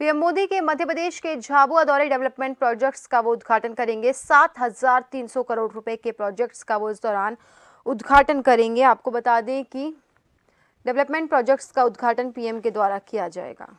PM Modi के मध्य प्रदेश के झाबुआ दौरे डेवलपमेंट प्रोजेक्ट्स का वो उद्घाटन करेंगे सात हजार तीन सौ करोड़ रुपए के प्रोजेक्ट्स का वो इस दौरान उद्घाटन करेंगे आपको बता दें कि डेवलपमेंट प्रोजेक्ट्स का उद्घाटन पीएम के द्वारा किया जाएगा